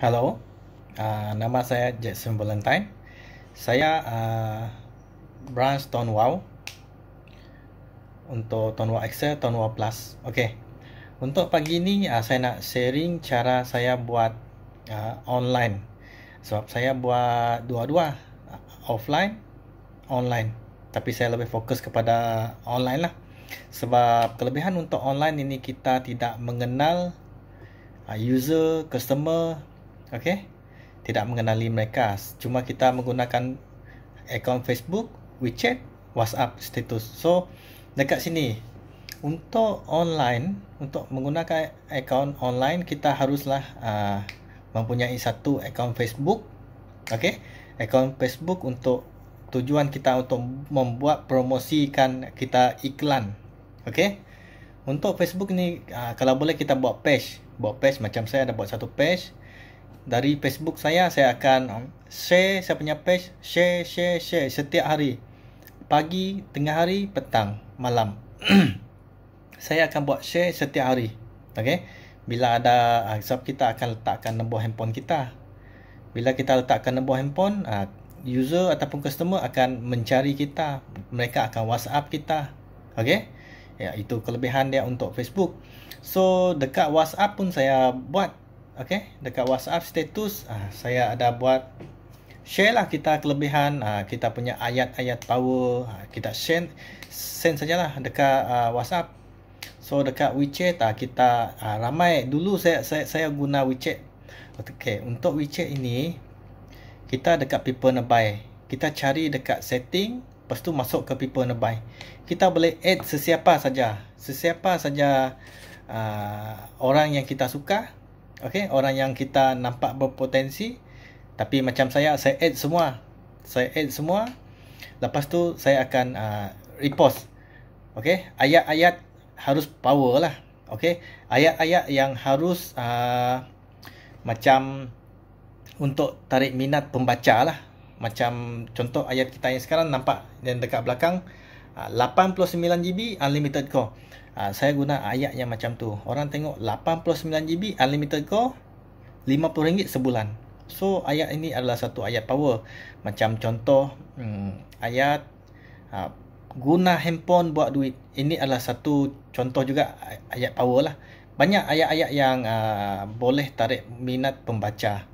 Hello, uh, nama saya Jackson Valentine. Saya uh, branch Tone untuk Tone Excel, Tone Plus. Okay, untuk pagi ini uh, ah, saya nak sharing cara saya buat uh, online. Sebab saya buat dua-dua, offline, online. Tapi saya lebih fokus kepada online lah. Sebab kelebihan untuk online ini kita tidak mengenal user, customer, okey tidak mengenali mereka cuma kita menggunakan akaun Facebook WeChat WhatsApp status so dekat sini untuk online untuk menggunakan akaun online kita haruslah uh, mempunyai satu akaun Facebook okey akaun Facebook untuk tujuan kita untuk membuat promosikan kita iklan okey untuk Facebook ni uh, kalau boleh kita buat page buat page macam saya ada buat satu page dari Facebook saya saya akan share saya punya page share share share setiap hari pagi tengah hari petang malam saya akan buat share setiap hari okey bila ada ah, sebab kita akan letakkan nombor handphone kita bila kita letakkan nombor handphone ah, user ataupun customer akan mencari kita mereka akan WhatsApp kita okey ya itu kelebihan dia untuk Facebook so dekat WhatsApp pun saya buat Okay, dekat WhatsApp status uh, saya ada buat share lah kita kelebihan uh, kita punya ayat-ayat power uh, kita send send sajalah dekat uh, WhatsApp. So dekat WeChat uh, kita uh, ramai dulu saya saya saya guna WeChat. Okay, untuk WeChat ini kita dekat people nearby. Kita cari dekat setting Lepas tu masuk ke people nearby Kita boleh add sesiapa saja Sesiapa saja uh, Orang yang kita suka Okay, orang yang kita nampak berpotensi Tapi macam saya, saya add semua Saya add semua Lepas tu, saya akan uh, repost Okay, ayat-ayat harus power lah Okay, ayat-ayat yang harus uh, Macam Untuk tarik minat pembaca lah Macam contoh ayat kita yang sekarang nampak Yang dekat belakang uh, 89GB ah, unlimited call. Ha, saya guna ayat yang macam tu. Orang tengok 89GB unlimited call RM50 sebulan. So ayat ini adalah satu ayat power. Macam contoh hmm, ayat ha, guna handphone buat duit. Ini adalah satu contoh juga ayat power lah. Banyak ayat-ayat yang uh, boleh tarik minat pembaca.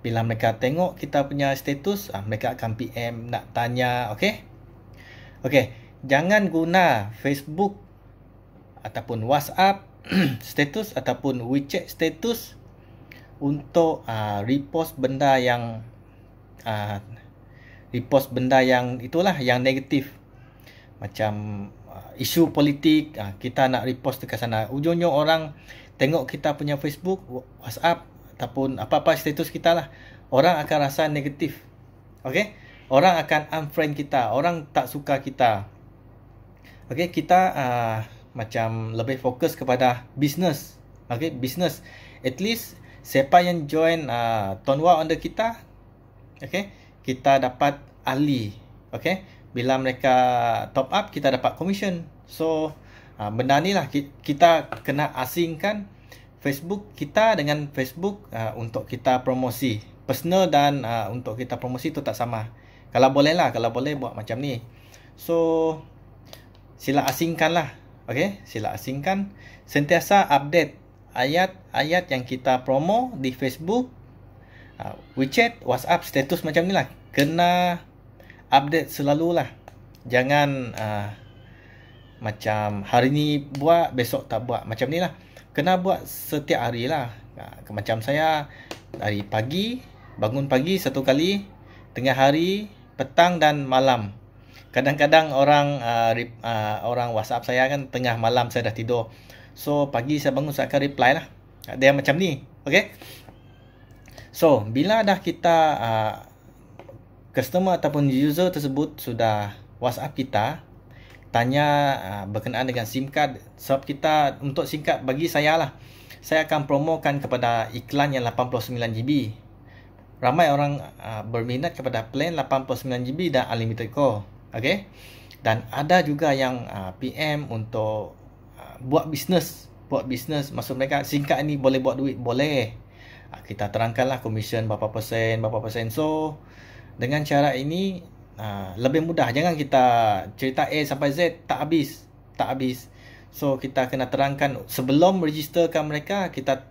Bila mereka tengok kita punya status, mereka akan PM nak tanya, okey? Okey jangan guna Facebook ataupun WhatsApp status ataupun WeChat status untuk uh, repost benda yang uh, repost benda yang itulah yang negatif macam uh, isu politik uh, kita nak repost dekat sana ujungnya orang tengok kita punya Facebook WhatsApp ataupun apa-apa status kita lah orang akan rasa negatif okey orang akan unfriend kita orang tak suka kita okay, kita uh, macam lebih fokus kepada business. Okay, business. At least, siapa yang join uh, Tonwa under kita, okay, kita dapat ahli. Okay, bila mereka top up, kita dapat commission. So, uh, benda ni lah kita kena asingkan Facebook kita dengan Facebook uh, untuk kita promosi. Personal dan uh, untuk kita promosi tu tak sama. Kalau boleh lah, kalau boleh buat macam ni. So, sila asingkanlah. okay? sila asingkan. Sentiasa update ayat-ayat yang kita promo di Facebook, ha, WeChat, WhatsApp, status macam ni lah. Kena update selalu lah. Jangan uh, macam hari ni buat, besok tak buat. Macam ni lah. Kena buat setiap hari lah. Ha, macam saya, dari pagi, bangun pagi satu kali, tengah hari, petang dan malam kadang-kadang orang uh, rip, uh, orang WhatsApp saya kan tengah malam saya dah tidur. So pagi saya bangun saya akan reply lah. Ada yang macam ni. Okay. So bila dah kita uh, customer ataupun user tersebut sudah WhatsApp kita tanya uh, berkenaan dengan SIM card sebab kita untuk SIM card bagi saya lah saya akan promokan kepada iklan yang 89 GB ramai orang uh, berminat kepada plan 89 GB dan unlimited call okay? Dan ada juga yang uh, PM untuk uh, buat bisnes Buat bisnes, maksud mereka singkat ni boleh buat duit? Boleh uh, Kita terangkanlah komisen berapa persen, berapa persen So, dengan cara ini uh, lebih mudah Jangan kita cerita A sampai Z, tak habis Tak habis So, kita kena terangkan sebelum registerkan mereka Kita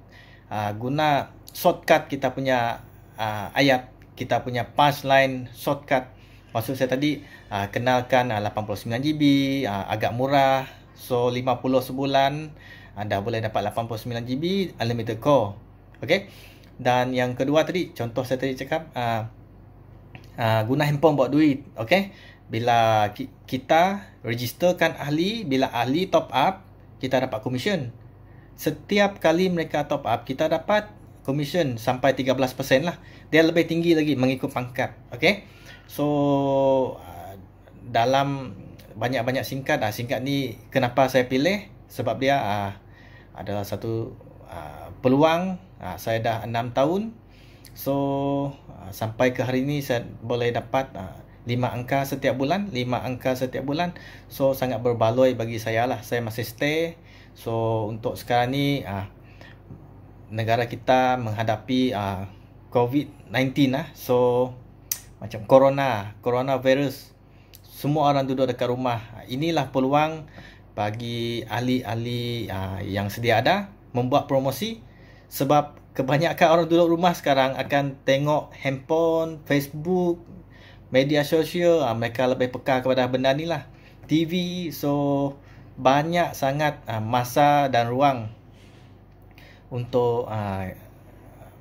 uh, guna shortcut kita punya uh, ayat Kita punya line shortcut Maksud saya tadi uh, kenalkan uh, 89 GB uh, agak murah. So 50 sebulan anda ah, boleh dapat 89 GB unlimited call. Okey. Dan yang kedua tadi contoh saya tadi cakap uh, uh, guna handphone buat duit. Okey. Bila ki- kita registerkan ahli, bila ahli top up, kita dapat komisen. Setiap kali mereka top up, kita dapat komisen sampai 13% lah. Dia lebih tinggi lagi mengikut pangkat. Okey. So uh, dalam banyak-banyak singkat ah singkat ni kenapa saya pilih sebab dia ah adalah satu ah, peluang ah, saya dah 6 tahun so ah, sampai ke hari ni saya boleh dapat ah, 5 angka setiap bulan 5 angka setiap bulan so sangat berbaloi bagi saya lah saya masih stay so untuk sekarang ni ah, negara kita menghadapi ah, COVID-19 lah so macam corona, corona virus. Semua orang duduk dekat rumah. Inilah peluang bagi ahli-ahli ah, yang sedia ada membuat promosi sebab kebanyakan orang duduk rumah sekarang akan tengok handphone, Facebook, media sosial, ah, mereka lebih peka kepada benda ni lah. TV, so banyak sangat ah, masa dan ruang untuk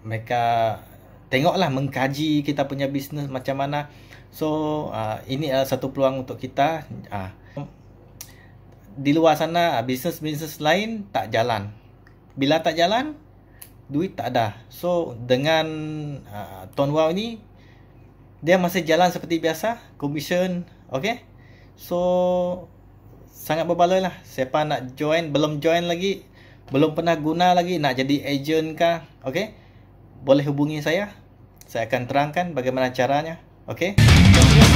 mereka tengoklah mengkaji kita punya bisnes macam mana. So uh, ini adalah satu peluang untuk kita. Uh, di luar sana ah, bisnes-bisnes lain tak jalan. Bila tak jalan, duit tak ada. So dengan uh, Tuan Wow ini, dia masih jalan seperti biasa, commission, okay? So sangat berbaloi lah. Siapa nak join, belum join lagi, belum pernah guna lagi, nak jadi agent kah, okay? boleh hubungi saya. Saya akan terangkan bagaimana caranya. Okey?